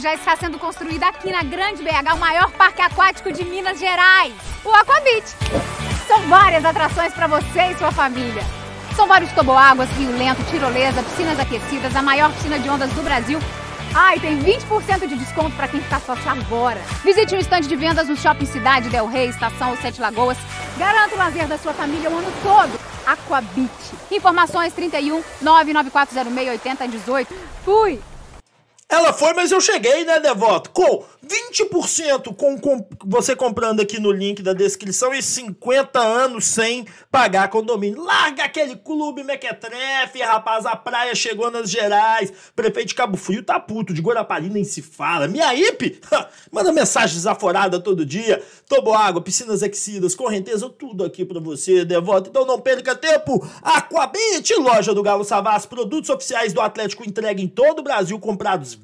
já está sendo construída aqui na Grande BH, o maior parque aquático de Minas Gerais, o Aquabit. São várias atrações para você e sua família. São vários toboáguas, rio lento, tirolesa, piscinas aquecidas, a maior piscina de ondas do Brasil. Ah, e tem 20% de desconto para quem está sócio agora. Visite o um estande de vendas no Shopping Cidade, Del Rey, Estação ou Sete Lagoas. Garanta o lazer da sua família o ano todo. Aquabit. Informações 31 99406 8018. Fui! Ela foi, mas eu cheguei, né, Devoto? Com 20% com, com, você comprando aqui no link da descrição e 50 anos sem pagar condomínio. Larga aquele clube mequetrefe, rapaz. A praia chegou nas Gerais. Prefeito de Cabo Frio tá puto. De Guarapari nem se fala. Minha IP manda mensagem desaforada todo dia. Tobo água, piscinas exidas, correnteza, tudo aqui pra você, Devoto. Então não perca tempo. Aquabit, loja do Galo Savas. Produtos oficiais do Atlético entregue em todo o Brasil, comprados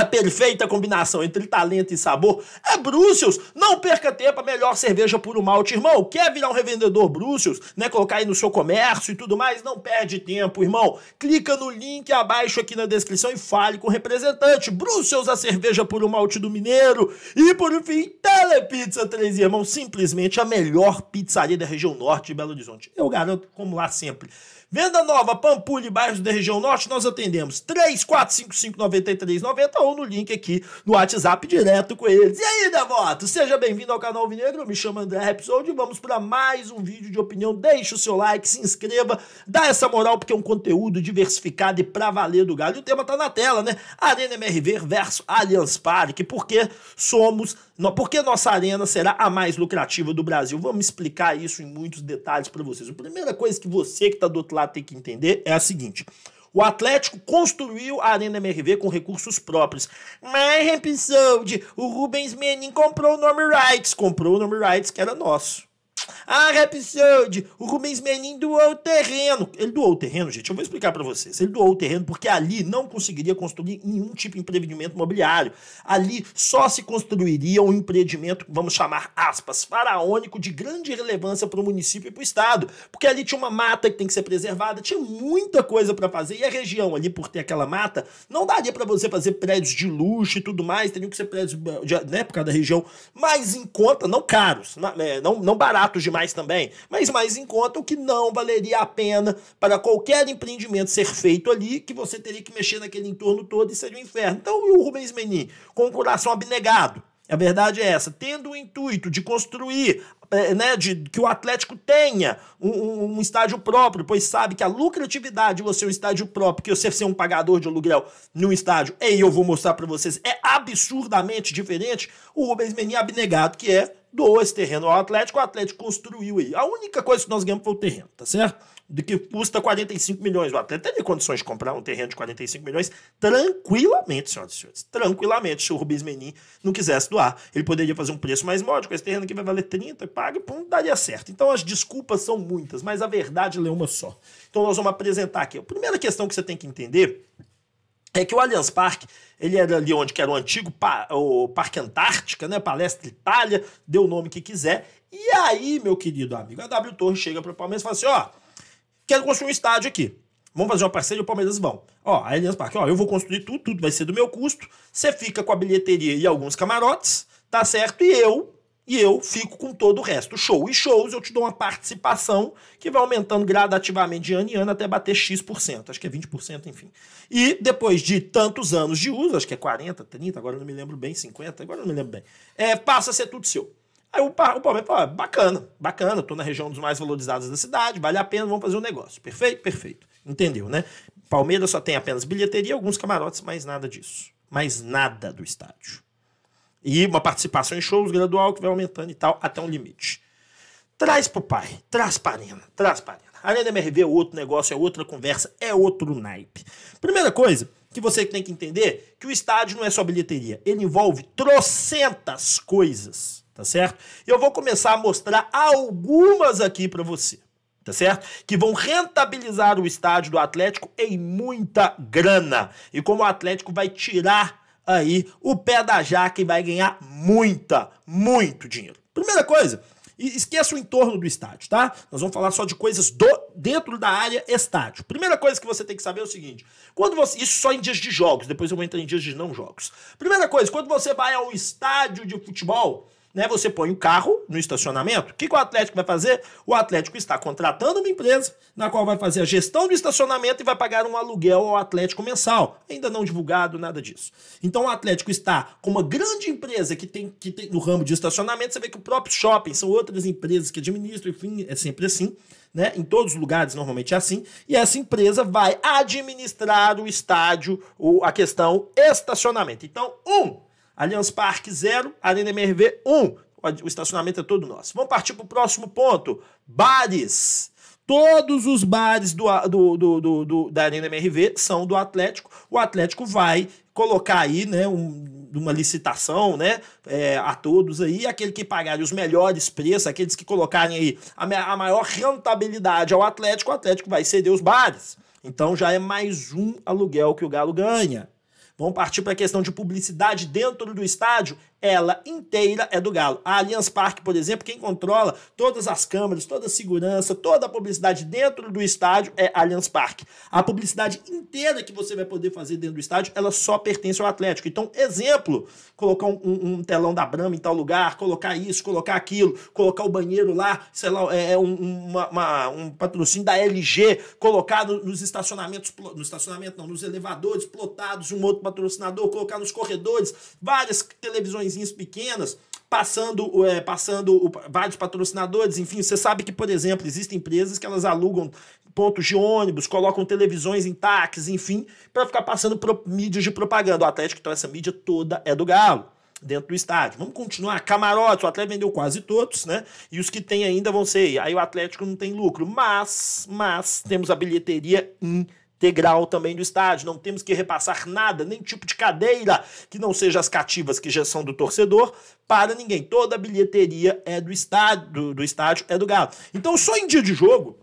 A perfeita combinação entre talento e sabor é Brúcios. Não perca tempo, a melhor cerveja puro malte, irmão. Quer virar um revendedor Brúcios, né? Colocar aí no seu comércio e tudo mais? Não perde tempo, irmão. Clica no link abaixo aqui na descrição e fale com o representante. Brúcios, a cerveja puro malte do Mineiro. E por fim, Telepizza 3 Irmãos, simplesmente a melhor pizzaria da região norte de Belo Horizonte. Eu garanto, como lá sempre. Venda nova, Pampulha e bairros da região norte, nós atendemos 3455-9390 ou no link aqui no WhatsApp direto com eles. E aí, devoto, seja bem-vindo ao canal Vinegro, me chamo André Rapsold e vamos para mais um vídeo de opinião. Deixe o seu like, se inscreva, dá essa moral porque é um conteúdo diversificado e pra valer do galho. E o tema tá na tela, né? Arena MRV versus Allianz Parque, porque somos, por que nossa arena será a mais lucrativa do Brasil. Vamos explicar isso em muitos detalhes para vocês. A primeira coisa que você que tá do outro lado tem que entender é a seguinte. O Atlético construiu a Arena MRV com recursos próprios. Mas, episode, o Rubens Menin comprou o nome Rights. Comprou o nome Rights, que era nosso. Ah, Rapsold, o Rubens Menin doou o terreno. Ele doou o terreno, gente, eu vou explicar para vocês. Ele doou o terreno porque ali não conseguiria construir nenhum tipo de empreendimento imobiliário. Ali só se construiria um empreendimento, vamos chamar aspas, faraônico de grande relevância para o município e para o estado. Porque ali tinha uma mata que tem que ser preservada, tinha muita coisa para fazer e a região ali, por ter aquela mata, não daria para você fazer prédios de luxo e tudo mais, teriam que ser prédios, de, né, por causa da região, mais em conta, não caros, é, não, não baratos baratos demais também, mas mais em conta o que não valeria a pena para qualquer empreendimento ser feito ali, que você teria que mexer naquele entorno todo e seria um inferno. Então, e o Rubens Menin, com o coração abnegado, a verdade é essa, tendo o intuito de construir, eh, né, de, que o Atlético tenha um, um, estádio próprio, pois sabe que a lucratividade de você é um estádio próprio, que você ser um pagador de aluguel num estádio, e eu vou mostrar para vocês, é absurdamente diferente, o Rubens Menin abnegado que é doou esse terreno ao Atlético, o Atlético construiu aí. A única coisa que nós ganhamos foi o terreno, tá certo? De que custa 45 milhões. O Atlético teria condições de comprar um terreno de 45 milhões tranquilamente, senhoras e senhores. Tranquilamente, se o Rubens Menin não quisesse doar. Ele poderia fazer um preço mais módico. Esse terreno aqui vai valer 30, paga, pum, daria certo. Então as desculpas são muitas, mas a verdade é uma só. Então nós vamos apresentar aqui. A primeira questão que você tem que entender é que o Allianz Parque, ele era é ali onde que era o antigo pa o Parque Antártica, né? Palestra Itália, dê o nome que quiser. E aí, meu querido amigo, a W Torre chega para o Palmeiras e fala assim: ó, quero construir um estádio aqui. Vamos fazer uma parceria, o Palmeiras vão. Ó, a Allianz Parque, ó, eu vou construir tudo, tudo vai ser do meu custo. Você fica com a bilheteria e alguns camarotes, tá certo? E eu e eu fico com todo o resto. Show e shows, eu te dou uma participação que vai aumentando gradativamente de ano em ano até bater X%, acho que é 20%, enfim. E depois de tantos anos de uso, acho que é 40, 30, agora não me lembro bem, 50, agora não me lembro bem, é, passa a ser tudo seu. Aí o, o Palmeiras bacana, bacana, tô na região dos mais valorizados da cidade, vale a pena, vamos fazer um negócio. Perfeito? Perfeito. Entendeu, né? Palmeiras só tem apenas bilheteria, alguns camarotes, mas nada disso. Mais nada do estádio. E uma participação em shows gradual que vai aumentando e tal, até um limite. Traz pro pai, traz pra Arena, traz pra Arena. Arena MRV é outro negócio, é outra conversa, é outro naipe. Primeira coisa que você tem que entender, que o estádio não é só bilheteria. Ele envolve trocentas coisas, tá certo? E eu vou começar a mostrar algumas aqui para você tá certo? Que vão rentabilizar o estádio do Atlético em muita grana. E como o Atlético vai tirar aí o pé da jaca e vai ganhar muita, muito dinheiro. Primeira coisa, esqueça o entorno do estádio, tá? Nós vamos falar só de coisas do dentro da área estádio. Primeira coisa que você tem que saber é o seguinte: quando você isso só em dias de jogos, depois eu vou entrar em dias de não jogos. Primeira coisa, quando você vai ao estádio de futebol, né? Você põe o carro no estacionamento. O que, que o Atlético vai fazer? O Atlético está contratando uma empresa na qual vai fazer a gestão do estacionamento e vai pagar um aluguel ao Atlético mensal. Ainda não divulgado, nada disso. Então o Atlético está com uma grande empresa que tem, que tem no ramo de estacionamento. Você vê que o próprio shopping são outras empresas que administram, enfim, é sempre assim. Né? Em todos os lugares normalmente é assim, e essa empresa vai administrar o estádio, o a questão estacionamento. Então, um, Allianz Parque 0, Arena MRV 1. Um. O estacionamento é todo nosso. Vamos partir para o próximo ponto. Bares. Todos os bares do, do, do, do, da Arena MRV são do Atlético. O Atlético vai colocar aí, né, um, uma licitação, né, é, a todos aí, aquele que pagar os melhores preços, aqueles que colocarem aí a, a maior rentabilidade ao Atlético, o Atlético vai ceder os bares. Então já é mais um aluguel que o Galo ganha. Vamos partir para a questão de publicidade dentro do estádio? ela inteira é do Galo. A Allianz Parque, por exemplo, quem controla todas as câmeras, toda a segurança, toda a publicidade dentro do estádio é Allianz Parque. A publicidade inteira que você vai poder fazer dentro do estádio, ela só pertence ao Atlético. Então, exemplo, colocar um, um telão da Brama em tal lugar, colocar isso, colocar aquilo, colocar o banheiro lá, sei lá, é, é um, uma, uma, um patrocínio da LG, colocar nos estacionamentos, no estacionamento não, nos elevadores plotados, um outro patrocinador, colocar nos corredores, várias televisões pequenas, passando, é, passando vários patrocinadores, enfim, você sabe que, por exemplo, existem empresas que elas alugam pontos de ônibus, colocam televisões em táxis, enfim, para ficar passando pro, mídias de propaganda. O Atlético, então, essa mídia toda é do Galo. Dentro do estádio. Vamos continuar. Camarotes, o Atlético vendeu quase todos, né? E os que tem ainda vão ser. Aí o Atlético não tem lucro. Mas, mas, temos a bilheteria em integral também do estádio. Não temos que repassar nada, nem tipo de cadeira que não seja as cativas que já são do torcedor, para ninguém. Toda a bilheteria é do estádio, do, estádio é do Galo. Então, só em dia de jogo,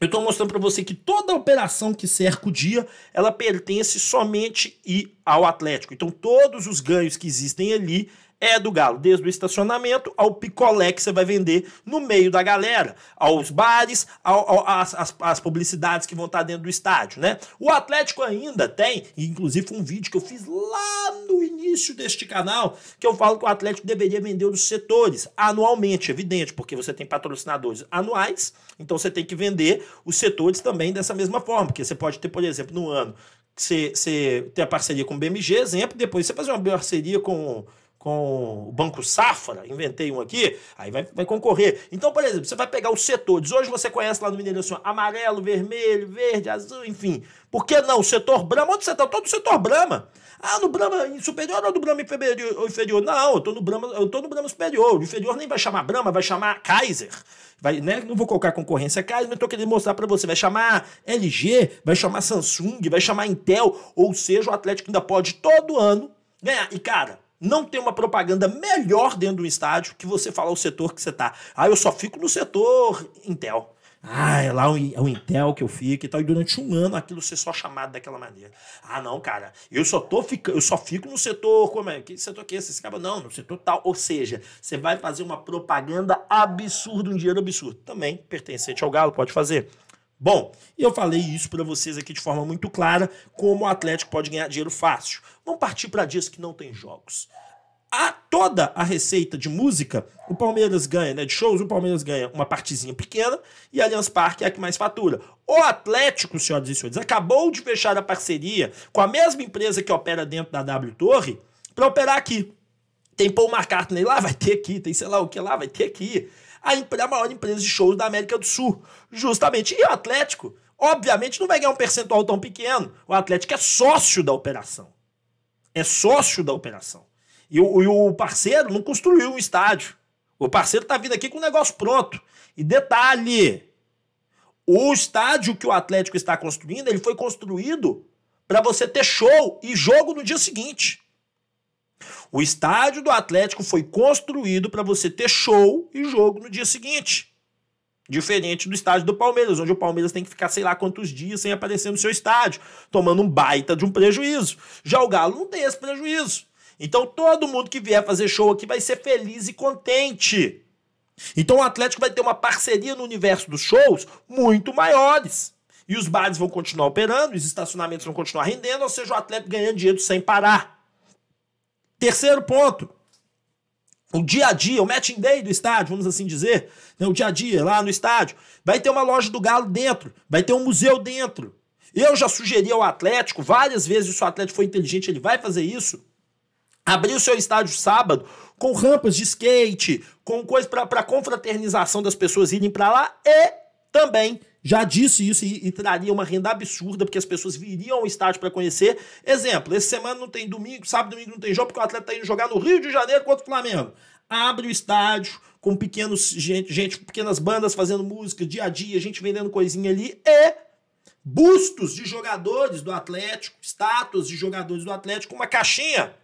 eu estou mostrando para você que toda a operação que cerca o dia, ela pertence somente e ao Atlético. Então todos os ganhos que existem ali é do Galo, desde o estacionamento ao picolé que você vai vender no meio da galera, aos bares, ao, ao, às, publicidades que vão estar dentro do estádio, né? O Atlético ainda tem, inclusive um vídeo que eu fiz lá no início deste canal, que eu falo que o Atlético deveria vender os setores anualmente, evidente, porque você tem patrocinadores anuais, então você tem que vender os setores também dessa mesma forma, porque você pode ter, por exemplo, no ano, você ter a parceria com o BMG, exemplo, depois você fazer uma parceria com com o Banco Safra, inventei um aqui, aí vai, vai concorrer. Então, por exemplo, você vai pegar os setores. Hoje você conhece lá no Mineiro assim, amarelo, vermelho, verde, azul, enfim. Por que não? O setor Brahma, onde você está? Todo o setor Brahma. Ah, no Brahma superior ou no Brahma inferior? inferior? Não, eu tô no Brahma, superior. O inferior nem vai chamar Brahma, vai chamar Kaiser. Vai, né? Não vou colocar concorrência Kaiser, mas tô querendo mostrar para você. Vai chamar LG, vai chamar Samsung, vai chamar Intel, ou seja, o Atlético ainda pode todo ano ganhar. E cara, não tem uma propaganda melhor dentro do estádio que você falar o setor que você tá. Ah, eu só fico no setor Intel. Ah, é lá o, é o Intel que eu fico e tal. E durante um ano aquilo ser só chamado daquela maneira. Ah, não, cara, eu só tô ficando, eu só fico no setor, como é? Que setor que é esse? Esse cara, não, no setor tal. Ou seja, você vai fazer uma propaganda absurda, um dinheiro absurdo. Também pertencente ao Galo, pode fazer. Bom, eu falei isso para vocês aqui de forma muito clara, como o Atlético pode ganhar dinheiro fácil. Vamos partir para dias que não tem jogos. A toda a receita de música, o Palmeiras ganha, né? De shows, o Palmeiras ganha uma partezinha pequena e a Allianz Parque é a que mais fatura. O Atlético, senhoras e senhores, acabou de fechar a parceria com a mesma empresa que opera dentro da W Torre para operar aqui. Tem Paul McCartney lá, vai ter aqui. Tem sei lá o que lá, vai ter aqui a, a maior empresa de shows da América do Sul. Justamente. E o Atlético, obviamente, não vai ganhar um percentual tão pequeno. O Atlético é sócio da operação. É sócio da operação. E o, e o parceiro não construiu um estádio. O parceiro tá vindo aqui com o negócio pronto. E detalhe: o estádio que o Atlético está construindo, ele foi construído para você ter show e jogo no dia seguinte. O estádio do Atlético foi construído para você ter show e jogo no dia seguinte. Diferente do estádio do Palmeiras, onde o Palmeiras tem que ficar sei lá quantos dias sem aparecer no seu estádio, tomando um baita de um prejuízo. Já o Galo não tem esse prejuízo. Então todo mundo que vier fazer show aqui vai ser feliz e contente. Então o Atlético vai ter uma parceria no universo dos shows muito maiores. E os bares vão continuar operando, os estacionamentos vão continuar rendendo, ou seja, o Atlético ganhando dinheiro sem parar. Terceiro ponto, o dia a dia, o matching day do estádio, vamos assim dizer, né, o dia a dia lá no estádio, vai ter uma loja do Galo dentro, vai ter um museu dentro. Eu já sugeri ao Atlético, várias vezes, se o Atlético for inteligente, ele vai fazer isso. Abrir o seu estádio sábado com rampas de skate, com coisa para confraternização das pessoas irem para lá e também já disse isso e, e traria uma renda absurda, porque as pessoas viriam ao estádio para conhecer. Exemplo, essa semana não tem domingo, sábado domingo não tem jogo, porque o atleta está indo jogar no Rio de Janeiro contra o Flamengo. Abre o estádio com pequenos, gente, gente, pequenas bandas fazendo música, dia a dia, gente vendendo coisinha ali e bustos de jogadores do Atlético, status de jogadores do Atlético, uma caixinha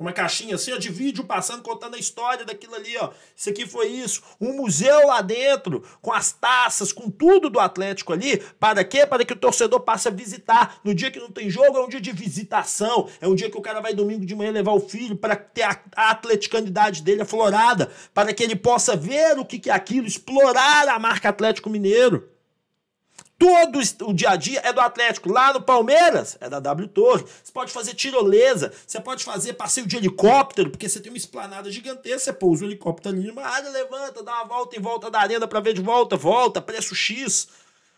com uma caixinha assim, ó, de vídeo passando, contando a história daquilo ali, ó. Isso aqui foi isso. Um museu lá dentro, com as taças, com tudo do Atlético ali. Para quê? Para que o torcedor passe a visitar. No dia que não tem jogo, é um dia de visitação. É um dia que o cara vai domingo de manhã levar o filho para ter a, atleticanidade dele aflorada. Para que ele possa ver o que, que é aquilo, explorar a marca Atlético Mineiro todo o dia a dia é do Atlético. Lá no Palmeiras é da W Torre. Você pode fazer tirolesa, você pode fazer passeio de helicóptero, porque você tem uma esplanada gigantesca, você pousa o helicóptero ali numa área, levanta, dá uma volta em volta da arena para ver de volta, volta, preço X.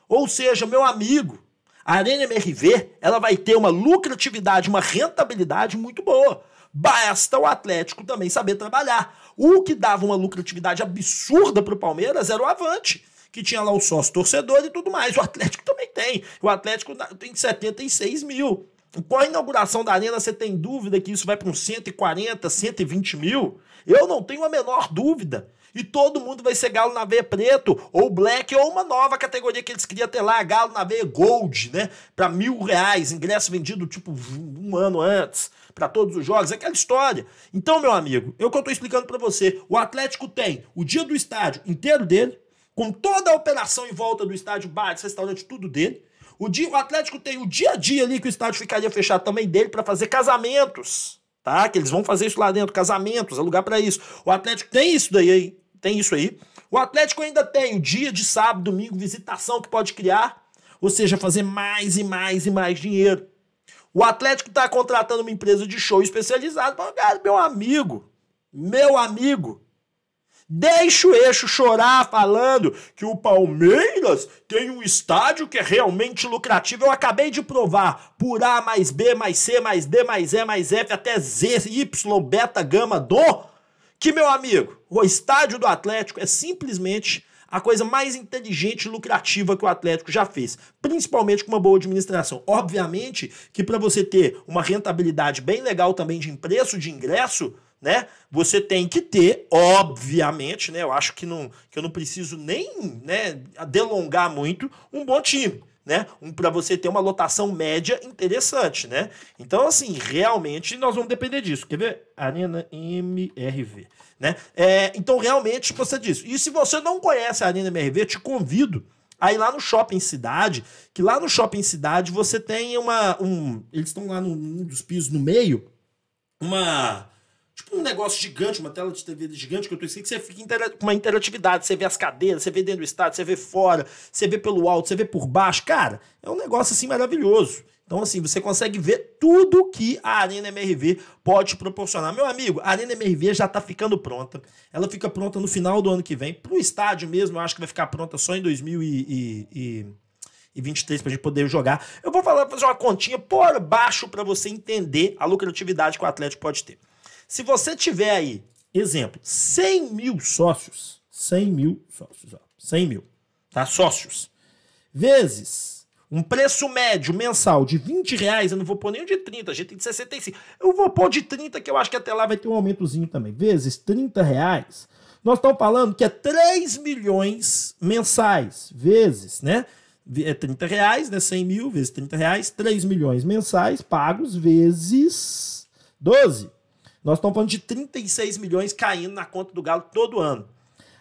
Ou seja, meu amigo, a Arena MRV, ela vai ter uma lucratividade, uma rentabilidade muito boa. Basta o Atlético também saber trabalhar. O que dava uma lucratividade absurda para o Palmeiras era o Avante que tinha lá o sócio torcedor e tudo mais. O Atlético também tem. O Atlético tem 76 mil. Com a inauguração da arena, você tem dúvida que isso vai para uns 140, 120 mil? Eu não tenho a menor dúvida. E todo mundo vai ser galo na veia preto, ou black, ou uma nova categoria que eles queriam ter lá, galo na veia gold, né? Para mil reais, ingresso vendido tipo um ano antes, para todos os jogos, é aquela história. Então, meu amigo, eu que eu tô explicando para você, o Atlético tem o dia do estádio inteiro dele, com toda a operação em volta do estádio, bares, restaurante, tudo dele. O, dia, o Atlético tem o dia a dia ali que o estádio ficaria fechado também dele para fazer casamentos, tá? Que eles vão fazer isso lá dentro, casamentos, é lugar para isso. O Atlético tem isso daí, tem isso aí. O Atlético ainda tem o dia de sábado, domingo, visitação que pode criar, ou seja, fazer mais e mais e mais dinheiro. O Atlético está contratando uma empresa de show especializada. Meu amigo, meu amigo, Deixa o eixo chorar falando que o Palmeiras tem um estádio que é realmente lucrativo. Eu acabei de provar por A mais B mais C mais D mais E mais F até Z, Y, beta, gama, do Que, meu amigo, o estádio do Atlético é simplesmente a coisa mais inteligente e lucrativa que o Atlético já fez, principalmente com uma boa administração. Obviamente que para você ter uma rentabilidade bem legal também de preço de ingresso, né? Você tem que ter, obviamente, né? Eu acho que, não, que eu não preciso nem né, delongar muito um bom time. Né? Um, para você ter uma lotação média interessante, né? Então, assim, realmente nós vamos depender disso. Quer ver? Arena MRV, né? É, então, realmente você diz. E se você não conhece a Arena MRV, te convido Aí lá no Shopping Cidade, que lá no Shopping Cidade você tem uma. Um, eles estão lá num dos pisos no meio, uma tipo um negócio gigante, uma tela de TV gigante que eu tô que você fica com uma interatividade, você vê as cadeiras, você vê dentro do estádio, você vê fora, você vê pelo alto, você vê por baixo. Cara, é um negócio assim maravilhoso. Então, assim, você consegue ver tudo que a Arena MRV pode proporcionar. Meu amigo, a Arena MRV já está ficando pronta. Ela fica pronta no final do ano que vem. pro estádio mesmo, eu acho que vai ficar pronta só em 2023 para gente poder jogar. Eu vou falar, fazer uma continha por baixo para você entender a lucratividade que o Atlético pode ter. Se você tiver aí, exemplo, 100 mil sócios, 100 mil sócios, ó, 100 mil, tá? Sócios, vezes um preço médio mensal de 20 reais, eu não vou pôr nem de 30, a gente tem de 65. Eu vou pôr de 30, que eu acho que até lá vai ter um aumentozinho também. Vezes 30 reais, nós estamos falando que é 3 milhões mensais, vezes, né? É 30 reais, né? 100 mil vezes 30 reais, 3 milhões mensais pagos vezes 12. Nós estamos falando de 36 milhões caindo na conta do Galo todo ano.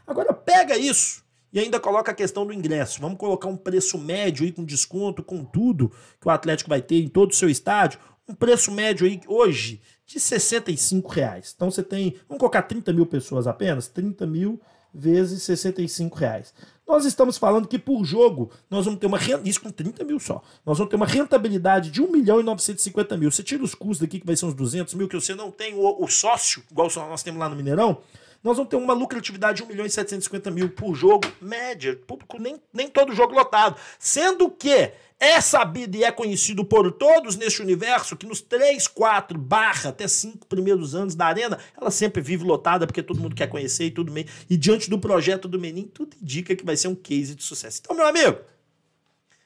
Agora pega isso e ainda coloca a questão do ingresso. Vamos colocar um preço médio aí com desconto, com tudo que o Atlético vai ter em todo o seu estádio. Um preço médio aí hoje de 65 reais. Então você tem, vamos colocar 30 mil pessoas apenas, 30 mil vezes 65 reais. Nós estamos falando que por jogo nós vamos ter uma renda, isso com 30 mil só, nós vamos ter uma rentabilidade de 1 milhão e 950 mil. Você tira os custos daqui que vai ser uns 200 mil, que você não tem o, o sócio, igual nós temos lá no Mineirão, nós vamos ter uma lucratividade de 1 milhão e 750 mil por jogo, média, público, nem, nem todo jogo lotado. Sendo que é sabido e é conhecido por todos neste universo que nos 3, 4, barra, até 5 primeiros anos da arena, ela sempre vive lotada porque todo mundo quer conhecer e tudo bem. E diante do projeto do Menin, tudo indica que vai ser um case de sucesso. Então, meu amigo,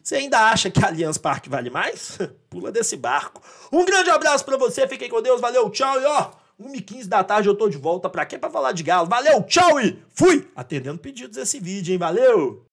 você ainda acha que a Allianz Parque vale mais? Pula desse barco. Um grande abraço para você, fiquem com Deus, valeu, tchau e ó... 1h15 da tarde eu tô de volta. Pra quê? Pra falar de galo. Valeu, tchau e fui! Atendendo pedidos esse vídeo, hein? Valeu!